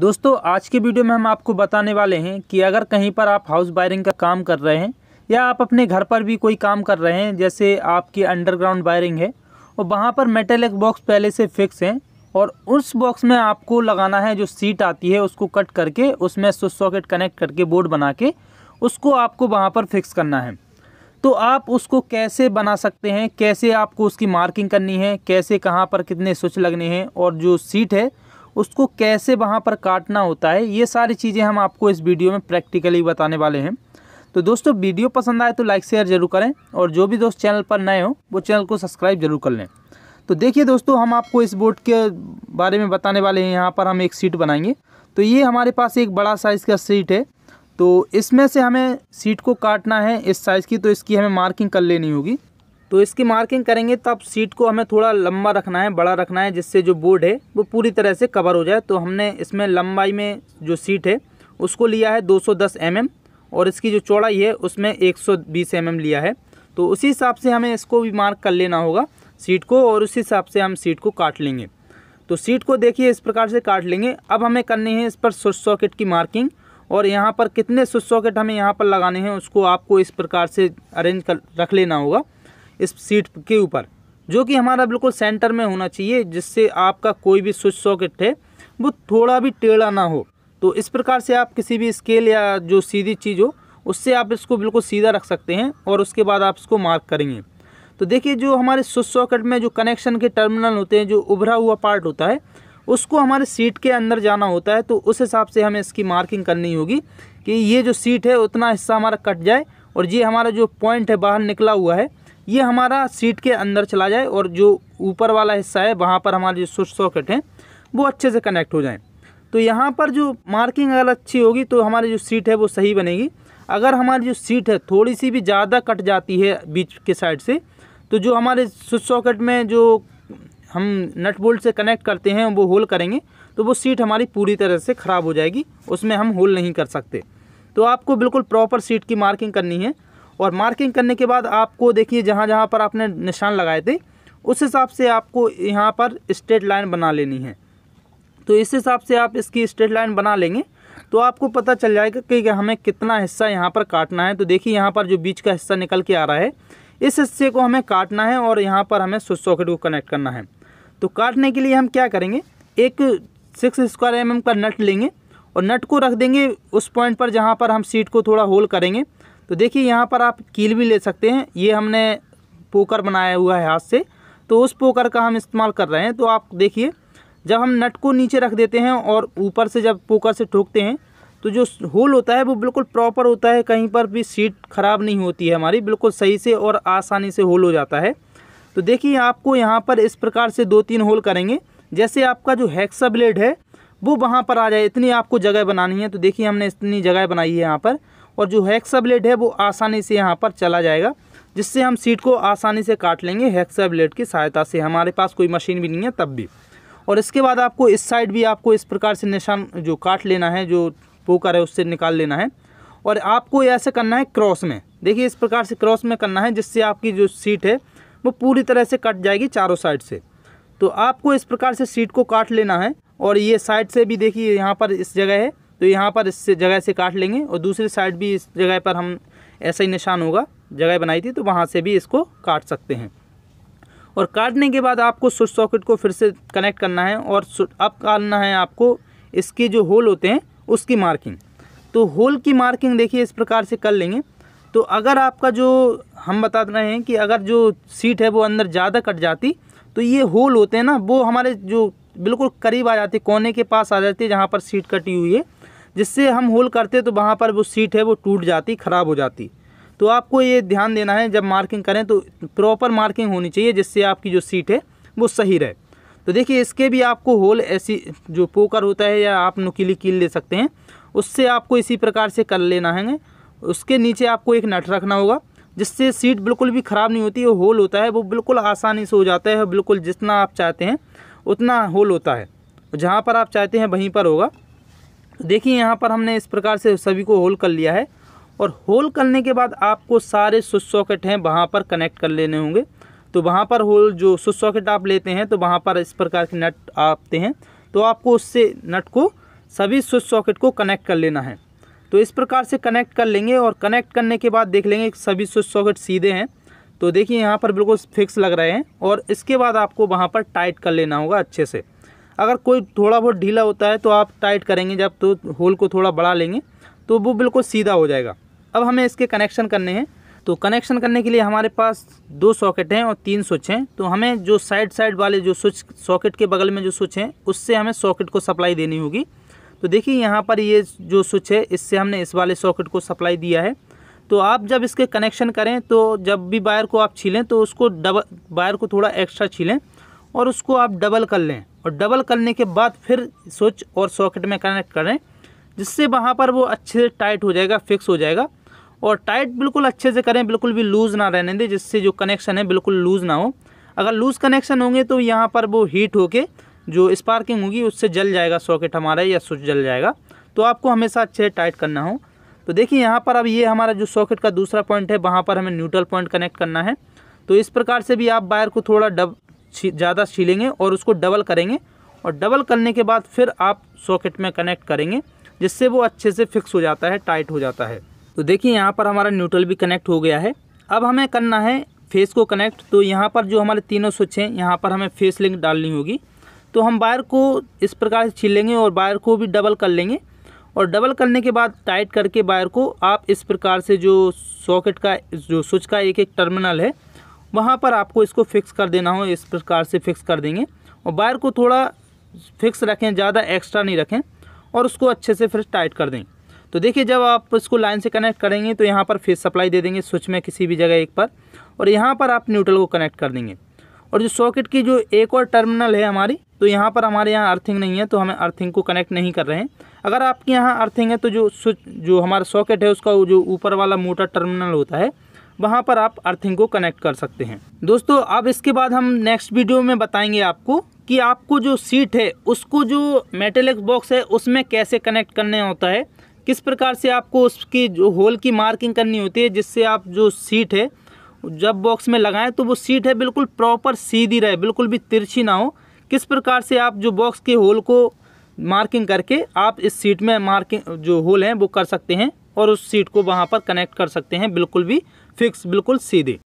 दोस्तों आज के वीडियो में हम आपको बताने वाले हैं कि अगर कहीं पर आप हाउस वायरिंग का काम कर रहे हैं या आप अपने घर पर भी कोई काम कर रहे हैं जैसे आपकी अंडरग्राउंड वायरिंग है और वहाँ पर मेटेलिक बॉक्स पहले से फिक्स हैं और उस बॉक्स में आपको लगाना है जो सीट आती है उसको कट करके उसमें स्विच सॉकेट कनेक्ट करके बोर्ड बना के उसको आपको वहाँ पर फिक्स करना है तो आप उसको कैसे बना सकते हैं कैसे आपको उसकी मार्किंग करनी है कैसे कहाँ पर कितने स्विच लगने हैं और जो सीट है उसको कैसे वहाँ पर काटना होता है ये सारी चीज़ें हम आपको इस वीडियो में प्रैक्टिकली बताने वाले हैं तो दोस्तों वीडियो पसंद आए तो लाइक शेयर जरूर करें और जो भी दोस्त चैनल पर नए हो वो चैनल को सब्सक्राइब जरूर कर लें तो देखिए दोस्तों हम आपको इस बोर्ड के बारे में बताने वाले हैं यहाँ पर हम एक सीट बनाएंगे तो ये हमारे पास एक बड़ा साइज़ का सीट है तो इसमें से हमें सीट को काटना है इस साइज़ की तो इसकी हमें मार्किंग कर लेनी होगी तो इसकी मार्किंग करेंगे तब तो सीट को हमें थोड़ा लंबा रखना है बड़ा रखना है जिससे जो बोर्ड है वो पूरी तरह से कवर हो जाए तो हमने इसमें लंबाई में जो सीट है उसको लिया है 210 mm और इसकी जो चौड़ाई है उसमें 120 mm लिया है तो उसी हिसाब से हमें इसको भी मार्क कर लेना होगा सीट को और उसी हिसाब से हम सीट को काट लेंगे तो सीट को देखिए इस प्रकार से काट लेंगे अब हमें करनी है इस पर स्विच सॉकेट की मार्किंग और यहाँ पर कितने स्विच सॉकेट हमें यहाँ पर लगाने हैं उसको आपको इस प्रकार से अरेंज कर रख लेना होगा इस सीट के ऊपर जो कि हमारा बिल्कुल सेंटर में होना चाहिए जिससे आपका कोई भी स्विच सॉकेट है वो थोड़ा भी टेढ़ा ना हो तो इस प्रकार से आप किसी भी स्केल या जो सीधी चीज़ हो उससे आप इसको बिल्कुल सीधा रख सकते हैं और उसके बाद आप इसको मार्क करेंगे तो देखिए जो हमारे स्विच सॉकेट में जो कनेक्शन के टर्मिनल होते हैं जो उभरा हुआ पार्ट होता है उसको हमारे सीट के अंदर जाना होता है तो उस हिसाब से हमें इसकी मार्किंग करनी होगी कि ये जो सीट है उतना हिस्सा हमारा कट जाए और ये हमारा जो पॉइंट है बाहर निकला हुआ है ये हमारा सीट के अंदर चला जाए और जो ऊपर वाला हिस्सा है वहाँ पर हमारे जो स्विच सॉकेट हैं वो अच्छे से कनेक्ट हो जाएँ तो यहाँ पर जो मार्किंग अगर अच्छी होगी तो हमारी जो सीट है वो सही बनेगी अगर हमारी जो सीट है थोड़ी सी भी ज़्यादा कट जाती है बीच के साइड से तो जो हमारे स्विच सॉकेट में जो हम नट बोल्ट से कनेक्ट करते हैं वो होल करेंगे तो वो सीट हमारी पूरी तरह से ख़राब हो जाएगी उसमें हम होल नहीं कर सकते तो आपको बिल्कुल प्रॉपर सीट की मार्किंग करनी है और मार्किंग करने के बाद आपको देखिए जहाँ जहाँ पर आपने निशान लगाए थे उस हिसाब से आपको यहाँ पर स्ट्रेट लाइन बना लेनी है तो इस हिसाब से आप इसकी स्ट्रेट लाइन बना लेंगे तो आपको पता चल जाएगा कि हमें कितना हिस्सा यहाँ पर काटना है तो देखिए यहाँ पर जो बीच का हिस्सा निकल के आ रहा है इस हिस्से को हमें काटना है और यहाँ पर हमें स्विच सॉकेट को कनेक्ट करना है तो काटने के लिए हम क्या करेंगे एक सिक्स स्क्वायर एम का नट लेंगे और नट को रख देंगे उस पॉइंट पर जहाँ पर हम सीट को थोड़ा होल करेंगे तो देखिए यहाँ पर आप कील भी ले सकते हैं ये हमने पोकर बनाया हुआ है हाथ से तो उस पोकर का हम इस्तेमाल कर रहे हैं तो आप देखिए जब हम नट को नीचे रख देते हैं और ऊपर से जब पोकर से ठोकते हैं तो जो होल होता है वो बिल्कुल प्रॉपर होता है कहीं पर भी सीट ख़राब नहीं होती है हमारी बिल्कुल सही से और आसानी से होल हो जाता है तो देखिए आपको यहाँ पर इस प्रकार से दो तीन होल करेंगे जैसे आपका जो हैक्सा ब्लेड है वो वहाँ पर आ जाए इतनी आपको जगह बनानी है तो देखिए हमने इतनी जगह बनाई है यहाँ पर और जो हैक्सा ब्लेड है वो आसानी से यहाँ पर चला जाएगा जिससे हम सीट को आसानी से काट लेंगे हैक्सा ब्लेड की सहायता से हमारे पास कोई मशीन भी नहीं है तब भी और इसके बाद आपको इस साइड भी आपको इस प्रकार से निशान जो काट लेना है जो पोकर है उससे निकाल लेना है और आपको ऐसे करना है क्रॉस में देखिए इस प्रकार से क्रॉस में करना है जिससे आपकी जो सीट है वो पूरी तरह से कट जाएगी चारों साइड से तो आपको इस प्रकार से सीट को काट लेना है और ये साइड से भी देखिए यहाँ पर इस जगह है तो यहाँ पर इस जगह से काट लेंगे और दूसरी साइड भी इस जगह पर हम ऐसा ही निशान होगा जगह बनाई थी तो वहाँ से भी इसको काट सकते हैं और काटने के बाद आपको स्विच सॉकेट को फिर से कनेक्ट करना है और अब करना है आपको इसके जो होल होते हैं उसकी मार्किंग तो होल की मार्किंग देखिए इस प्रकार से कर लेंगे तो अगर आपका जो हम बता रहे हैं कि अगर जो सीट है वो अंदर ज़्यादा कट जाती तो ये होल होते हैं ना वो हमारे जो बिल्कुल करीब आ जाते कोने के पास आ जाती है जहाँ पर सीट कटी हुई है जिससे हम होल करते तो वहाँ पर वो सीट है वो टूट जाती ख़राब हो जाती तो आपको ये ध्यान देना है जब मार्किंग करें तो प्रॉपर मार्किंग होनी चाहिए जिससे आपकी जो सीट है वो सही रहे तो देखिए इसके भी आपको होल ऐसी जो पोकर होता है या आप नुकीली कील ले सकते हैं उससे आपको इसी प्रकार से कर लेना है उसके नीचे आपको एक नट रखना होगा जिससे सीट बिल्कुल भी ख़राब नहीं होती वो होल होता है वो बिल्कुल आसानी से हो जाता है बिल्कुल जितना आप चाहते हैं उतना होल होता है जहाँ पर आप चाहते हैं वहीं पर होगा देखिए यहाँ पर हमने इस प्रकार से सभी को होल कर लिया है और होल करने के बाद आपको सारे स्विच सॉकेट हैं वहाँ पर कनेक्ट कर लेने होंगे तो वहाँ पर होल जो स्विच सॉकेट आप लेते हैं तो वहाँ पर इस प्रकार के नट आते हैं तो आपको उससे नट को सभी स्विच सॉकेट को कनेक्ट कर लेना है तो इस प्रकार से कनेक्ट कर लेंगे और कनेक्ट करने के बाद देख लेंगे सभी स्विच सॉकेट सीधे हैं तो देखिए यहाँ पर बिल्कुल फिक्स लग रहे हैं और इसके बाद आपको वहाँ पर टाइट कर लेना होगा अच्छे से अगर कोई थोड़ा बहुत ढीला होता है तो आप टाइट करेंगे जब तो होल को थोड़ा बढ़ा लेंगे तो वो बिल्कुल सीधा हो जाएगा अब हमें इसके कनेक्शन करने हैं तो कनेक्शन करने के लिए हमारे पास दो सॉकेट हैं और तीन स्विच हैं तो हमें जो साइड साइड वाले जो स्विच सॉकेट के बगल में जो स्विच हैं उससे हमें सॉकेट को सप्लाई देनी होगी तो देखिए यहाँ पर ये जो स्विच है इससे हमने इस वाले सॉकेट को सप्लाई दिया है तो आप जब इसके कनेक्शन करें तो जब भी वायर को आप छीलें तो उसको डबल वायर को थोड़ा एक्स्ट्रा छीलें और उसको आप डबल कर लें और डबल करने के बाद फिर स्विच और सॉकेट में कनेक्ट करें जिससे वहाँ पर वो अच्छे से टाइट हो जाएगा फिक्स हो जाएगा और टाइट बिल्कुल अच्छे से करें बिल्कुल भी लूज़ ना रहने दें जिससे जो कनेक्शन है बिल्कुल लूज़ ना हो अगर लूज़ कनेक्शन होंगे तो यहाँ पर वो हीट होके जो स्पार्किंग होगी उससे जल जाएगा सॉकेट हमारा या स्विच जल जाएगा तो आपको हमेशा अच्छे से टाइट करना हो तो देखिए यहाँ पर अब ये हमारा जो सॉकेट का दूसरा पॉइंट है वहाँ पर हमें न्यूट्रल पॉइंट कनेक्ट करना है तो इस प्रकार से भी आप वायर को थोड़ा डब ज़्यादा छीलेंगे और उसको डबल करेंगे और डबल करने के बाद फिर आप सॉकेट में कनेक्ट करेंगे जिससे वो अच्छे से फिक्स हो जाता है टाइट हो जाता है तो देखिए यहाँ पर हमारा न्यूट्रल भी कनेक्ट हो गया है अब हमें करना है फेस को कनेक्ट तो यहाँ पर जो हमारे तीनों स्विच हैं यहाँ पर हमें फेस लिंक डालनी होगी तो हम वायर को इस प्रकार से छीलेंगे और वायर को भी डबल कर लेंगे और डबल करने के बाद टाइट करके वायर को आप इस प्रकार से जो सॉकेट का जो स्विच का एक एक टर्मिनल है वहाँ पर आपको इसको फिक्स कर देना हो इस प्रकार से फिक्स कर देंगे और वायर को थोड़ा फिक्स रखें ज़्यादा एक्स्ट्रा नहीं रखें और उसको अच्छे से फिर टाइट कर दें तो देखिए जब आप इसको लाइन से कनेक्ट करेंगे तो यहाँ पर फिर सप्लाई दे देंगे स्विच में किसी भी जगह एक पर और यहाँ पर आप न्यूट्रल को कनेक्ट कर देंगे और जो सॉकेट की जो एक और टर्मिनल है हमारी तो यहाँ पर हमारे यहाँ अर्थिंग नहीं है तो हमें अर्थिंग को कनेक्ट नहीं कर रहे हैं अगर आपके यहाँ अर्थिंग है तो जो स्विच जो हमारा सॉकेट है उसका जो ऊपर वाला मोटर टर्मिनल होता है वहाँ पर आप अर्थिंग को कनेक्ट कर सकते हैं दोस्तों अब इसके बाद हम नेक्स्ट वीडियो में बताएंगे आपको कि आपको जो सीट है उसको जो मेटेलिक बॉक्स है उसमें कैसे कनेक्ट करने होता है किस प्रकार से आपको उसकी जो होल की मार्किंग करनी होती है जिससे आप जो सीट है जब बॉक्स में लगाएं तो वो सीट है बिल्कुल प्रॉपर सीधी रहे बिल्कुल भी तिरछी ना हो किस प्रकार से आप जो बॉक्स के होल को मार्किंग करके आप इस सीट में मार्किंग जो होल हैं वो कर सकते हैं और उस सीट को वहाँ पर कनेक्ट कर सकते हैं बिल्कुल भी फिक्स बिल्कुल सीधी